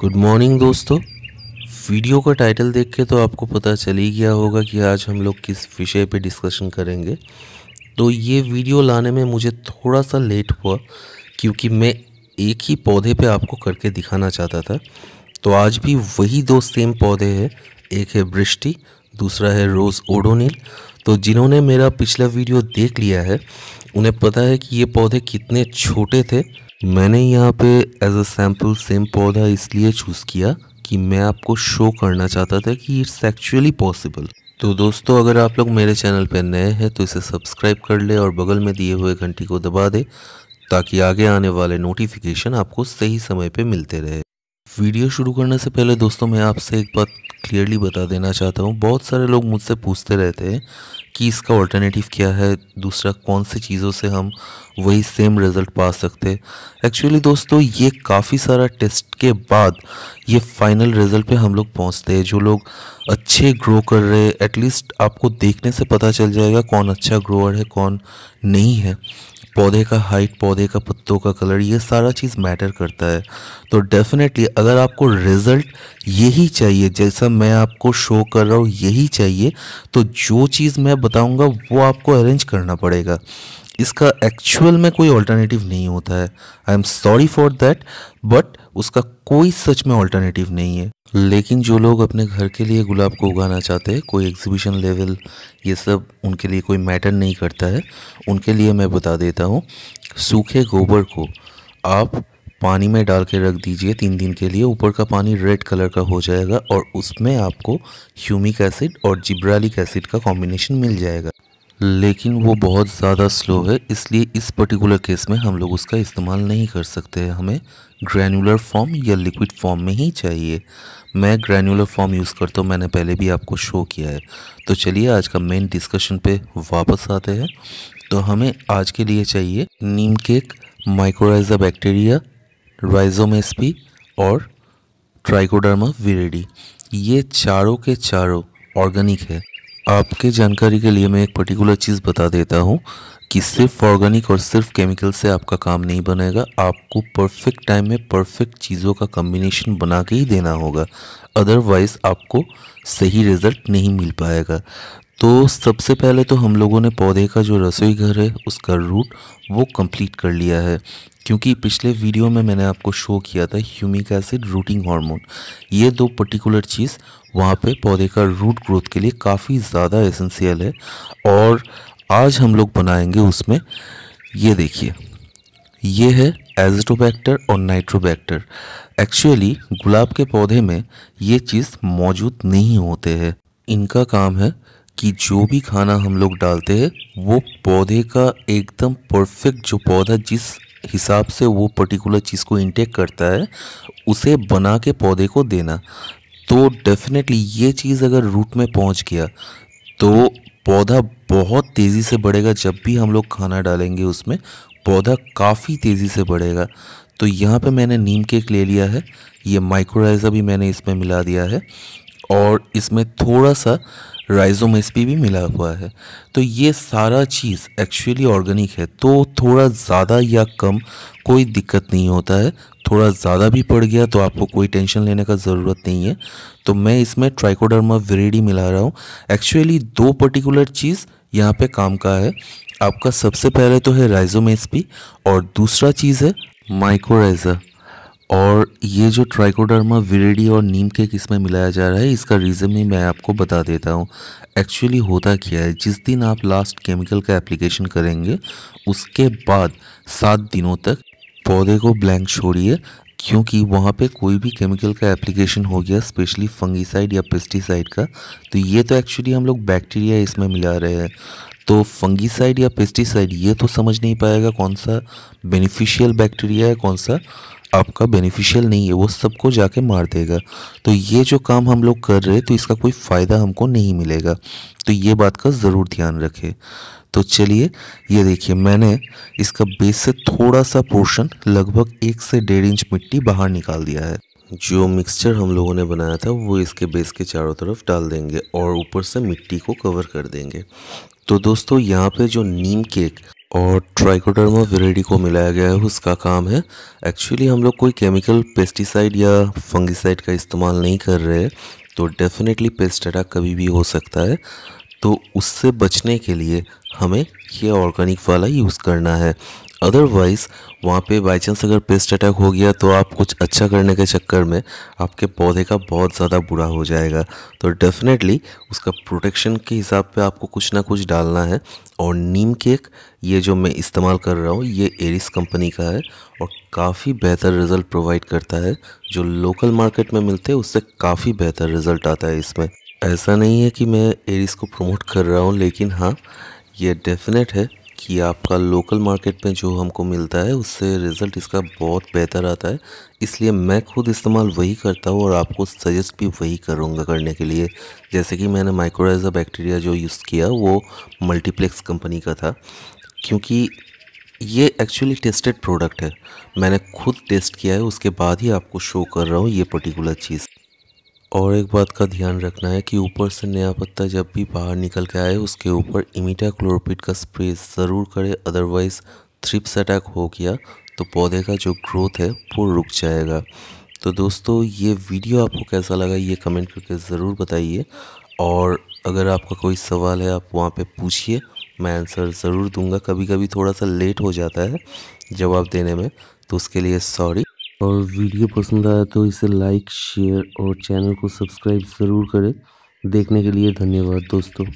good morning दोस्तों video का title देख के तो आपको पता चल ही गया होगा कि आज हम लोग किस विषय पे डिस्कशन करेंगे तो ये वीडियो लाने में मुझे थोड़ा सा लेट हुआ क्योंकि मैं एक ही पौधे पे आपको करके दिखाना चाहता था तो आज भी वही दो सेम पौधे हैं एक है बृष्टि दूसरा है रोज़ ओडोनिल तो जिन्होंने मेरा पिछला वीडियो देख लिया है उन्हें पता है कि ये पौधे कितने छोटे थे मैंने यहाँ पे एज अ सैम्पल सेम पौधा इसलिए चूज़ किया कि मैं आपको शो करना चाहता था कि इट्स एक्चुअली पॉसिबल तो दोस्तों अगर आप लोग मेरे चैनल पर नए हैं तो इसे सब्सक्राइब कर ले और बगल में दिए हुए घंटी को दबा दे ताकि आगे आने वाले नोटिफिकेशन आपको सही समय पे मिलते रहे वीडियो शुरू करने से पहले दोस्तों मैं आपसे एक बात क्लियरली बता देना चाहता हूँ बहुत सारे लोग मुझसे पूछते रहते हैं कि इसका ऑल्टरनेटिव क्या है दूसरा कौन सी चीज़ों से हम वही सेम रिज़ल्ट पा सकते एक्चुअली दोस्तों ये काफ़ी सारा टेस्ट के बाद ये फाइनल रिज़ल्ट पे हम लोग पहुंचते हैं जो लोग अच्छे ग्रो कर रहे हैं एटलीस्ट आपको देखने से पता चल जाएगा कौन अच्छा ग्रोअर है कौन नहीं है पौधे का हाइट पौधे का पत्तों का कलर ये सारा चीज़ मैटर करता है तो डेफिनेटली अगर आपको रिजल्ट यही चाहिए जैसा मैं आपको शो कर रहा हूँ यही चाहिए तो जो चीज़ मैं बताऊँगा वो आपको अरेंज करना पड़ेगा इसका एक्चुअल में कोई ऑल्टरनेटिव नहीं होता है I am sorry for that but उसका कोई सच में ऑल्टरनेटिव नहीं है लेकिन जो लोग अपने घर के लिए गुलाब को उगाना चाहते हैं कोई एग्जीबिशन लेवल ये सब उनके लिए कोई मैटर नहीं करता है उनके लिए मैं बता देता हूँ सूखे गोबर को आप पानी में डाल के रख दीजिए तीन दिन के लिए ऊपर का पानी रेड कलर का हो जाएगा और उसमें आपको ह्यूमिक एसिड और जिब्रालिक एसिड का कॉम्बिनेशन मिल जाएगा लेकिन वो बहुत ज़्यादा स्लो है इसलिए इस पर्टिकुलर केस में हम लोग उसका इस्तेमाल नहीं कर सकते हमें ग्रैनुलर फॉर्म या लिक्विड फॉर्म में ही चाहिए मैं ग्रैनुलर फॉर्म यूज़ करता हूँ मैंने पहले भी आपको शो किया है तो चलिए आज का मेन डिस्कशन पे वापस आते हैं तो हमें आज के लिए चाहिए नीम केक माइक्रोराइजा बैक्टीरिया राइजोमेस्पी और ट्राइकोडर्मा विरेडी ये चारों के चारों ऑर्गेनिक है आपके जानकारी के लिए मैं एक पर्टिकुलर चीज़ बता देता हूँ कि सिर्फ ऑर्गेनिक और सिर्फ केमिकल से आपका काम नहीं बनेगा आपको परफेक्ट टाइम में परफेक्ट चीज़ों का कम्बिनेशन बना के ही देना होगा अदरवाइज़ आपको सही रिज़ल्ट नहीं मिल पाएगा तो सबसे पहले तो हम लोगों ने पौधे का जो रसोई घर है उसका रूट वो कंप्लीट कर लिया है क्योंकि पिछले वीडियो में मैंने आपको शो किया था ह्यूमिक एसिड रूटिंग हार्मोन ये दो पर्टिकुलर चीज़ वहाँ पे पौधे का रूट ग्रोथ के लिए काफ़ी ज़्यादा एसेंशियल है और आज हम लोग बनाएंगे उसमें ये देखिए ये है एजटोबैक्टर और नाइट्रोबैक्टर एक्चुअली गुलाब के पौधे में ये चीज़ मौजूद नहीं होते हैं इनका काम है कि जो भी खाना हम लोग डालते हैं वो पौधे का एकदम परफेक्ट जो पौधा जिस हिसाब से वो पर्टिकुलर चीज़ को इंटेक करता है उसे बना के पौधे को देना तो डेफिनेटली ये चीज़ अगर रूट में पहुंच गया तो पौधा बहुत तेज़ी से बढ़ेगा जब भी हम लोग खाना डालेंगे उसमें पौधा काफ़ी तेज़ी से बढ़ेगा तो यहाँ पे मैंने नीम केक ले लिया है ये माइक्रोराइज़ा भी मैंने इसमें मिला दिया है और इसमें थोड़ा सा राइजोम भी मिला हुआ है तो ये सारा चीज़ एक्चुअली ऑर्गेनिक है तो थोड़ा ज़्यादा या कम कोई दिक्कत नहीं होता है थोड़ा ज़्यादा भी पड़ गया तो आपको कोई टेंशन लेने का ज़रूरत नहीं है तो मैं इसमें ट्राइकोडर्मा वेरेडी मिला रहा हूँ एक्चुअली दो पर्टिकुलर चीज़ यहाँ पे काम का है आपका सबसे पहले तो है राइजोम और दूसरा चीज़ है माइक्रोराइजर और ये जो ट्राइकोडर्मा विरेडी और नीम केक इसमें मिलाया जा रहा है इसका रीज़न भी मैं आपको बता देता हूँ एक्चुअली होता क्या है जिस दिन आप लास्ट केमिकल का एप्लीकेशन करेंगे उसके बाद सात दिनों तक पौधे को ब्लैंक छोड़िए क्योंकि वहाँ पे कोई भी केमिकल का एप्लीकेशन हो गया स्पेशली फंगिसाइड या पेस्टिसाइड का तो ये तो एक्चुअली हम लोग बैक्टीरिया इसमें मिला रहे हैं तो फंगिसाइड या पेस्टिसाइड ये तो समझ नहीं पाएगा कौन सा बेनिफिशियल बैक्टीरिया है कौन सा आपका बेनिफिशियल नहीं है वो सबको जाके मार देगा तो ये जो काम हम लोग कर रहे हैं तो इसका कोई फ़ायदा हमको नहीं मिलेगा तो ये बात का ज़रूर ध्यान रखें तो चलिए ये देखिए मैंने इसका बेस से थोड़ा सा पोर्शन लगभग एक से डेढ़ इंच मिट्टी बाहर निकाल दिया है जो मिक्सचर हम लोगों ने बनाया था वो इसके बेस के चारों तरफ डाल देंगे और ऊपर से मिट्टी को कवर कर देंगे तो दोस्तों यहाँ पे जो नीम केक और ट्राइकोडर्मा वेरेडी को मिलाया गया है उसका काम है एक्चुअली हम लोग कोई केमिकल पेस्टिसाइड या फंगिसाइड का इस्तेमाल नहीं कर रहे तो डेफिनेटली पेस्ट अटैक कभी भी हो सकता है तो उससे बचने के लिए हमें ये ऑर्गेनिक वाला यूज़ करना है अदरवाइज़ वहाँ पे बाई चांस अगर पेस्ट अटैक हो गया तो आप कुछ अच्छा करने के चक्कर में आपके पौधे का बहुत ज़्यादा बुरा हो जाएगा तो डेफिनेटली उसका प्रोटेक्शन के हिसाब पे आपको कुछ ना कुछ डालना है और नीम केक ये जो मैं इस्तेमाल कर रहा हूँ ये एरिस कंपनी का है और काफ़ी बेहतर रिज़ल्ट प्रोवाइड करता है जो लोकल मार्केट में मिलते हैं उससे काफ़ी बेहतर रिज़ल्ट आता है इसमें ऐसा नहीं है कि मैं एरिस को प्रमोट कर रहा हूँ लेकिन हाँ ये डेफिनेट है कि आपका लोकल मार्केट में जो हमको मिलता है उससे रिज़ल्ट इसका बहुत बेहतर आता है इसलिए मैं खुद इस्तेमाल वही करता हूँ और आपको सजेस्ट भी वही करूँगा करने के लिए जैसे कि मैंने माइक्रोराइजा बैक्टीरिया जो यूज़ किया वो मल्टीप्लेक्स कंपनी का था क्योंकि ये एक्चुअली टेस्टेड प्रोडक्ट है मैंने खुद टेस्ट किया है उसके बाद ही आपको शो कर रहा हूँ ये पर्टिकुलर चीज़ और एक बात का ध्यान रखना है कि ऊपर से नया पत्ता जब भी बाहर निकल के आए उसके ऊपर इमिटा क्लोरोपिट का स्प्रे ज़रूर करें अदरवाइज़ थ्रिप्स अटैक हो गया तो पौधे का जो ग्रोथ है वो रुक जाएगा तो दोस्तों ये वीडियो आपको कैसा लगा ये कमेंट करके ज़रूर बताइए और अगर आपका कोई सवाल है आप वहाँ पे पूछिए मैं आंसर ज़रूर दूंगा कभी कभी थोड़ा सा लेट हो जाता है जवाब देने में तो उसके लिए सॉरी और वीडियो पसंद आया तो इसे लाइक शेयर और चैनल को सब्सक्राइब ज़रूर करें देखने के लिए धन्यवाद दोस्तों